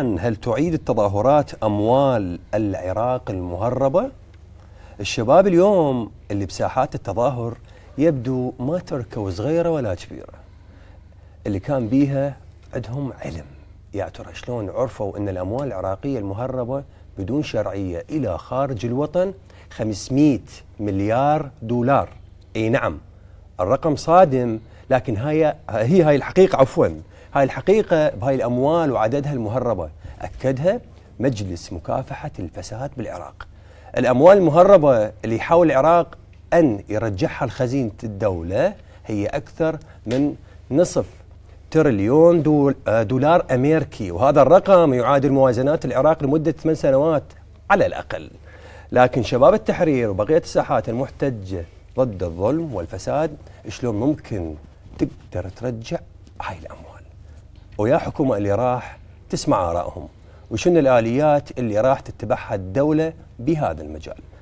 هل تعيد التظاهرات أموال العراق المهربة؟ الشباب اليوم اللي بساحات التظاهر يبدو ما تركوا صغيرة ولا كبيرة اللي كان بيها عندهم علم يا ترى شلون عرفوا أن الأموال العراقية المهربة بدون شرعية إلى خارج الوطن 500 مليار دولار أي نعم الرقم صادم لكن هاي هي هاي الحقيقه عفوا هاي الحقيقه بهاي الاموال وعددها المهربه اكدها مجلس مكافحه الفساد بالعراق. الاموال المهربه اللي يحاول العراق ان يرجعها لخزينه الدوله هي اكثر من نصف تريليون دولار امريكي وهذا الرقم يعادل موازنات العراق لمده ثمان سنوات على الاقل. لكن شباب التحرير وبقيه الساحات المحتجه ضد الظلم والفساد شلون ممكن تقدر ترجع هاي الاموال ويا حكومه اللي راح تسمع ارائهم وشنو الاليات اللي راح تتبعها الدوله بهذا المجال